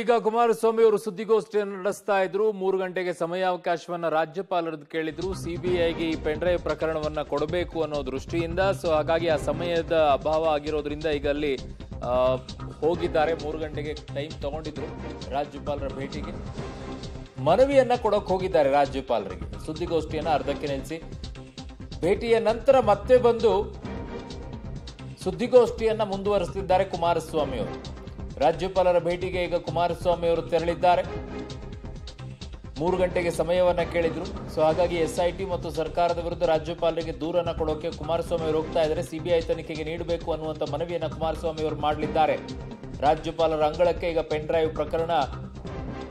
ಈಗ ಕುಮಾರಸ್ವಾಮಿ ಅವರು ಸುದ್ದಿಗೋಷ್ಠಿಯನ್ನು ನಡೆಸ್ತಾ ಇದ್ರು ಮೂರು ಗಂಟೆಗೆ ಸಮಯಾವಕಾಶವನ್ನ ರಾಜ್ಯಪಾಲರ ಕೇಳಿದ್ರು ಸಿಬಿಐಗೆ ಈ ಪೆಂಡ್ರೈವ್ ಪ್ರಕರಣವನ್ನ ಕೊಡಬೇಕು ಅನ್ನೋ ದೃಷ್ಟಿಯಿಂದ ಸೊ ಹಾಗಾಗಿ ಆ ಸಮಯದ ಅಭಾವ ಆಗಿರೋದ್ರಿಂದ ಈಗ ಅಲ್ಲಿ ಹೋಗಿದ್ದಾರೆ ಮೂರು ಗಂಟೆಗೆ ಟೈಮ್ ತಗೊಂಡಿದ್ರು ರಾಜ್ಯಪಾಲರ ಭೇಟಿಗೆ ಮನವಿಯನ್ನ ಕೊಡಕ್ ಹೋಗಿದ್ದಾರೆ ರಾಜ್ಯಪಾಲರಿಗೆ ಸುದ್ದಿಗೋಷ್ಠಿಯನ್ನ ಅರ್ಧಕ್ಕೆ ನೆನೆಸಿ ಭೇಟಿಯ ನಂತರ ಮತ್ತೆ ಬಂದು ಸುದ್ದಿಗೋಷ್ಠಿಯನ್ನ ಮುಂದುವರಿಸ್ತಿದ್ದಾರೆ ಕುಮಾರಸ್ವಾಮಿ ಅವರು ರಾಜ್ಯಪಾಲರ ಭೇಟಿಗೆ ಈಗ ಕುಮಾರಸ್ವಾಮಿ ಅವರು ತೆರಳಿದ್ದಾರೆ ಮೂರು ಗಂಟೆಗೆ ಸಮಯವನ್ನ ಕೇಳಿದ್ರು ಸೊ ಹಾಗಾಗಿ ಎಸ್ಐಟಿ ಮತ್ತು ಸರ್ಕಾರದ ವಿರುದ್ಧ ರಾಜ್ಯಪಾಲರಿಗೆ ದೂರನ್ನ ಕೊಡೋಕೆ ಕುಮಾರಸ್ವಾಮಿ ಅವರು ಹೋಗ್ತಾ ಇದ್ದಾರೆ ಸಿಬಿಐ ತನಿಖೆಗೆ ನೀಡಬೇಕು ಅನ್ನುವಂಥ ಮನವಿಯನ್ನು ಕುಮಾರಸ್ವಾಮಿ ಅವರು ಮಾಡಲಿದ್ದಾರೆ ರಾಜ್ಯಪಾಲರ ಅಂಗಳಕ್ಕೆ ಈಗ ಪೆನ್ ಡ್ರೈವ್ ಪ್ರಕರಣ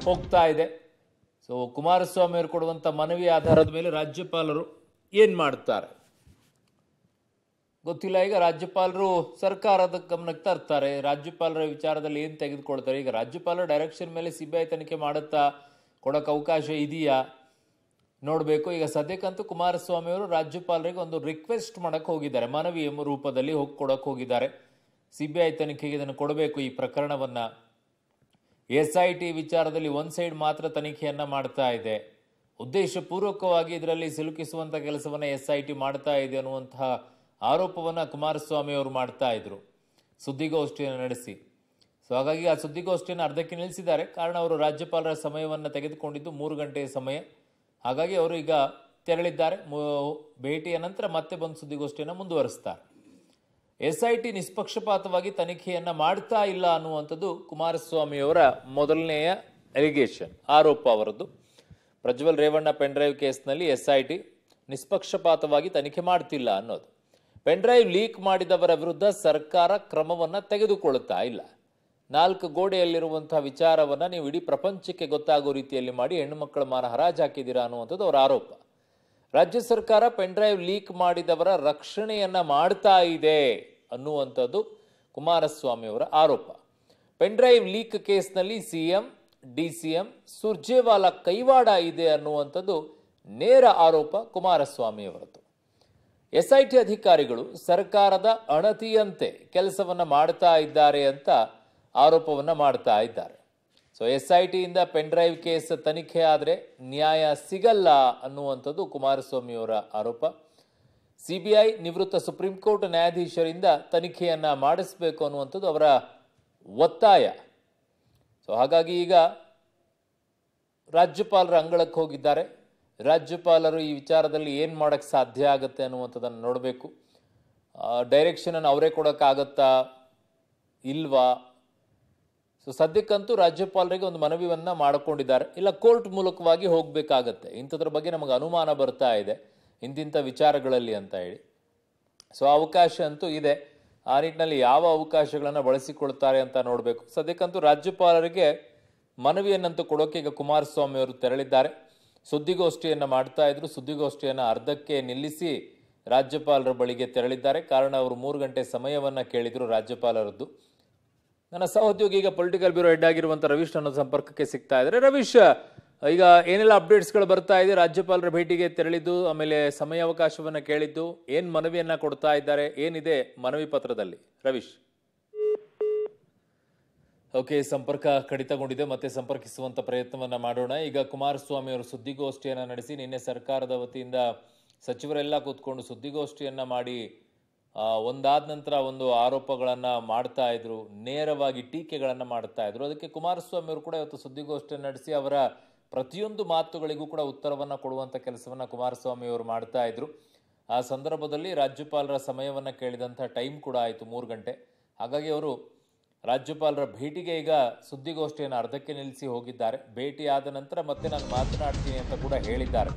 ಹೋಗ್ತಾ ಇದೆ ಸೊ ಕುಮಾರಸ್ವಾಮಿ ಅವರು ಕೊಡುವಂಥ ಮನವಿ ಆಧಾರದ ಮೇಲೆ ರಾಜ್ಯಪಾಲರು ಏನು ಮಾಡ್ತಾರೆ ಗೊತ್ತಿಲ್ಲ ಈಗ ರಾಜ್ಯಪಾಲರು ಸರ್ಕಾರದ ಗಮನಕ್ಕೆ ತರ್ತಾರೆ ರಾಜ್ಯಪಾಲರ ವಿಚಾರದಲ್ಲಿ ಏನು ತೆಗೆದುಕೊಳ್ತಾರೆ ಈಗ ರಾಜ್ಯಪಾಲರ ಡೈರೆಕ್ಷನ್ ಮೇಲೆ ಸಿ ತನಿಖೆ ಮಾಡುತ್ತಾ ಕೊಡೋಕ್ಕೆ ಅವಕಾಶ ಇದೆಯಾ ನೋಡಬೇಕು ಈಗ ಸದ್ಯಕ್ಕಂತೂ ಅವರು ರಾಜ್ಯಪಾಲರಿಗೆ ಒಂದು ರಿಕ್ವೆಸ್ಟ್ ಮಾಡೋಕ್ಕೆ ಹೋಗಿದ್ದಾರೆ ಮನವಿ ಎಂಬ ರೂಪದಲ್ಲಿ ಹೋಗಿ ಕೊಡೋಕ್ಕೆ ಹೋಗಿದ್ದಾರೆ ಸಿ ಬಿ ಐ ತನಿಖೆಗೆ ಇದನ್ನು ಕೊಡಬೇಕು ಈ ಪ್ರಕರಣವನ್ನು ಎಸ್ ಐ ಟಿ ವಿಚಾರದಲ್ಲಿ ಒನ್ ಸೈಡ್ ಮಾತ್ರ ತನಿಖೆಯನ್ನು ಮಾಡ್ತಾ ಇದೆ ಉದ್ದೇಶಪೂರ್ವಕವಾಗಿ ಇದರಲ್ಲಿ ಸಿಲುಕಿಸುವಂಥ ಕೆಲಸವನ್ನು ಎಸ್ ಐ ಟಿ ಮಾಡ್ತಾ ಇದೆ ಅನ್ನುವಂತಹ ಆರೋಪವನ್ನು ಕುಮಾರಸ್ವಾಮಿ ಅವರು ಮಾಡ್ತಾ ಇದ್ರು ಸುದ್ದಿಗೋಷ್ಠಿಯನ್ನು ನಡೆಸಿ ಸೊ ಹಾಗಾಗಿ ಆ ಸುದ್ದಿಗೋಷ್ಠಿಯನ್ನು ಅರ್ಧಕ್ಕೆ ನಿಲ್ಲಿಸಿದ್ದಾರೆ ಕಾರಣ ಅವರು ರಾಜ್ಯಪಾಲರ ಸಮಯವನ್ನು ತೆಗೆದುಕೊಂಡಿದ್ದು ಮೂರು ಗಂಟೆಯ ಸಮಯ ಹಾಗಾಗಿ ಅವರು ಈಗ ತೆರಳಿದ್ದಾರೆ ಭೇಟಿಯ ನಂತರ ಮತ್ತೆ ಬಂದು ಸುದ್ದಿಗೋಷ್ಠಿಯನ್ನು ಮುಂದುವರಿಸ್ತಾರೆ ಎಸ್ ಐ ಟಿ ನಿಷ್ಪಕ್ಷಪಾತವಾಗಿ ತನಿಖೆಯನ್ನು ಮಾಡ್ತಾ ಇಲ್ಲ ಅನ್ನುವಂಥದ್ದು ಕುಮಾರಸ್ವಾಮಿಯವರ ಮೊದಲನೆಯ ಎಲಿಗೇಷನ್ ಆರೋಪ ಅವರದ್ದು ಪ್ರಜ್ವಲ್ ರೇವಣ್ಣ ಪೆನ್ಡ್ರೈವ್ ಕೇಸ್ನಲ್ಲಿ ಎಸ್ ಐ ಟಿ ನಿಷ್ಪಕ್ಷಪಾತವಾಗಿ ತನಿಖೆ ಮಾಡ್ತಿಲ್ಲ ಅನ್ನೋದು ಪೆನ್ಡ್ರೈವ್ ಲೀಕ್ ಮಾಡಿದವರ ವಿರುದ್ಧ ಸರ್ಕಾರ ಕ್ರಮವನ್ನು ತೆಗೆದುಕೊಳ್ಳುತ್ತಾ ಇಲ್ಲ ನಾಲ್ಕು ಗೋಡೆಯಲ್ಲಿರುವಂತಹ ವಿಚಾರವನ್ನು ನೀವು ಇಡೀ ಪ್ರಪಂಚಕ್ಕೆ ಗೊತ್ತಾಗೋ ರೀತಿಯಲ್ಲಿ ಮಾಡಿ ಹೆಣ್ಣು ಮಕ್ಕಳ ಮಾನ ಹರಾಜು ಹಾಕಿದ್ದೀರಾ ಅನ್ನುವಂಥದ್ದು ಅವರ ಆರೋಪ ರಾಜ್ಯ ಸರ್ಕಾರ ಪೆನ್ಡ್ರೈವ್ ಲೀಕ್ ಮಾಡಿದವರ ರಕ್ಷಣೆಯನ್ನು ಮಾಡ್ತಾ ಇದೆ ಅನ್ನುವಂಥದ್ದು ಕುಮಾರಸ್ವಾಮಿ ಅವರ ಆರೋಪ ಪೆನ್ಡ್ರೈವ್ ಲೀಕ್ ಕೇಸ್ನಲ್ಲಿ C M D C M Surjewala ಕೈವಾಡ ಇದೆ ಅನ್ನುವಂಥದ್ದು ನೇರ ಆರೋಪ ಕುಮಾರಸ್ವಾಮಿ ಅವರದ್ದು ಎಸ್ಐಟಿ ಅಧಿಕಾರಿಗಳು ಸರ್ಕಾರದ ಅಣತಿಯಂತೆ ಕೆಲಸವನ್ನು ಮಾಡ್ತಾ ಇದ್ದಾರೆ ಅಂತ ಆರೋಪವನ್ನು ಮಾಡ್ತಾ ಇದ್ದಾರೆ ಸೊ ಎಸ್ ಐ ಟಿಯಿಂದ ಪೆನ್ಡ್ರೈವ್ ಕೇಸ್ ತನಿಖೆ ಆದರೆ ನ್ಯಾಯ ಸಿಗಲ್ಲ ಅನ್ನುವಂಥದ್ದು ಕುಮಾರಸ್ವಾಮಿಯವರ ಆರೋಪ ಸಿಬಿಐ ನಿವೃತ್ತ ಸುಪ್ರೀಂ ಕೋರ್ಟ್ ನ್ಯಾಯಾಧೀಶರಿಂದ ತನಿಖೆಯನ್ನು ಮಾಡಿಸಬೇಕು ಅನ್ನುವಂಥದ್ದು ಅವರ ಒತ್ತಾಯ ಸೊ ಹಾಗಾಗಿ ಈಗ ರಾಜ್ಯಪಾಲರ ಅಂಗಳಕ್ಕೆ ಹೋಗಿದ್ದಾರೆ ರಾಜ್ಯಪಾಲರು ಈ ವಿಚಾರದಲ್ಲಿ ಏನು ಮಾಡೋಕ್ಕೆ ಸಾಧ್ಯ ಆಗುತ್ತೆ ಅನ್ನುವಂಥದ್ದನ್ನು ನೋಡಬೇಕು ಡೈರೆಕ್ಷನನ್ನು ಅವರೇ ಕೊಡೋಕ್ಕಾಗತ್ತಾ ಇಲ್ವಾ ಸೊ ಸದ್ಯಕ್ಕಂತೂ ರಾಜ್ಯಪಾಲರಿಗೆ ಒಂದು ಮನವಿಯನ್ನು ಮಾಡಿಕೊಂಡಿದ್ದಾರೆ ಇಲ್ಲ ಕೋರ್ಟ್ ಮೂಲಕವಾಗಿ ಹೋಗಬೇಕಾಗತ್ತೆ ಇಂಥದ್ರ ಬಗ್ಗೆ ನಮಗೆ ಅನುಮಾನ ಬರ್ತಾ ಇದೆ ಇಂತಿಂಥ ವಿಚಾರಗಳಲ್ಲಿ ಅಂತ ಹೇಳಿ ಸೊ ಅವಕಾಶ ಅಂತೂ ಇದೆ ಆ ನಿಟ್ಟಿನಲ್ಲಿ ಯಾವ ಅವಕಾಶಗಳನ್ನು ಬಳಸಿಕೊಳ್ತಾರೆ ಅಂತ ನೋಡಬೇಕು ಸದ್ಯಕ್ಕಂತೂ ರಾಜ್ಯಪಾಲರಿಗೆ ಮನವಿಯನ್ನಂತೂ ಕೊಡೋಕೆ ಈಗ ಕುಮಾರಸ್ವಾಮಿ ಅವರು ತೆರಳಿದ್ದಾರೆ ಸುದ್ದಿಗೋಷ್ಠಿಯನ್ನು ಮಾಡ್ತಾ ಇದ್ರು ಸುದ್ದಿಗೋಷ್ಠಿಯನ್ನು ಅರ್ಧಕ್ಕೆ ನಿಲ್ಲಿಸಿ ರಾಜ್ಯಪಾಲರ ಬಳಿಗೆ ತೆರಳಿದ್ದಾರೆ ಕಾರಣ ಅವರು ಮೂರು ಗಂಟೆ ಸಮಯವನ್ನು ಕೇಳಿದರು ರಾಜ್ಯಪಾಲರದ್ದು ನನ್ನ ಸಹೋದ್ಯೋಗಿ ಈಗ ಪೊಲಿಟಿಕಲ್ ಬ್ಯೂರೋ ಹೆಡ್ ಆಗಿರುವಂಥ ರವೀಶ್ ನನ್ನ ಸಂಪರ್ಕಕ್ಕೆ ಸಿಗ್ತಾ ಇದ್ದಾರೆ ರವೀಶ್ ಈಗ ಏನೆಲ್ಲ ಅಪ್ಡೇಟ್ಸ್ಗಳು ಬರ್ತಾ ಇದೆ ರಾಜ್ಯಪಾಲರ ಭೇಟಿಗೆ ತೆರಳಿದ್ದು ಆಮೇಲೆ ಸಮಯಾವಕಾಶವನ್ನು ಕೇಳಿದ್ದು ಏನು ಮನವಿಯನ್ನು ಕೊಡ್ತಾ ಇದ್ದಾರೆ ಏನಿದೆ ಮನವಿ ಪತ್ರದಲ್ಲಿ ರವೀಶ್ ಓಕೆ ಸಂಪರ್ಕ ಕಡಿತಗೊಂಡಿದೆ ಮತ್ತೆ ಸಂಪರ್ಕಿಸುವಂತ ಪ್ರಯತ್ನವನ್ನ ಮಾಡೋಣ ಈಗ ಕುಮಾರಸ್ವಾಮಿ ಅವರು ಸುದ್ದಿಗೋಷ್ಠಿಯನ್ನು ನಡೆಸಿ ನಿನ್ನೆ ಸರ್ಕಾರದ ವತಿಯಿಂದ ಸಚಿವರೆಲ್ಲ ಕೂತ್ಕೊಂಡು ಸುದ್ದಿಗೋಷ್ಠಿಯನ್ನ ಮಾಡಿ ಒಂದಾದ ನಂತರ ಒಂದು ಆರೋಪಗಳನ್ನ ಮಾಡ್ತಾ ಇದ್ರು ನೇರವಾಗಿ ಟೀಕೆಗಳನ್ನ ಮಾಡ್ತಾ ಇದ್ರು ಅದಕ್ಕೆ ಕುಮಾರಸ್ವಾಮಿ ಅವರು ಕೂಡ ಇವತ್ತು ಸುದ್ದಿಗೋಷ್ಠಿಯನ್ನು ನಡೆಸಿ ಅವರ ಪ್ರತಿಯೊಂದು ಮಾತುಗಳಿಗೂ ಕೂಡ ಉತ್ತರವನ್ನ ಕೊಡುವಂತ ಕೆಲಸವನ್ನ ಕುಮಾರಸ್ವಾಮಿ ಅವರು ಮಾಡ್ತಾ ಇದ್ರು ಆ ಸಂದರ್ಭದಲ್ಲಿ ರಾಜ್ಯಪಾಲರ ಸಮಯವನ್ನ ಕೇಳಿದಂಥ ಟೈಮ್ ಕೂಡ ಆಯಿತು ಮೂರು ಗಂಟೆ ಹಾಗಾಗಿ ಅವರು ರಾಜ್ಯಪಾಲರ ಭೇಟಿಗೆ ಈಗ ಸುದ್ದಿಗೋಷ್ಠಿಯನ್ನು ಅರ್ಧಕ್ಕೆ ನಿಲ್ಲಿಸಿ ಹೋಗಿದ್ದಾರೆ ಭೇಟಿಯಾದ ನಂತರ ಮತ್ತೆ ನಾನು ಮಾತನಾಡ್ತೀನಿ ಅಂತ ಕೂಡ ಹೇಳಿದ್ದಾರೆ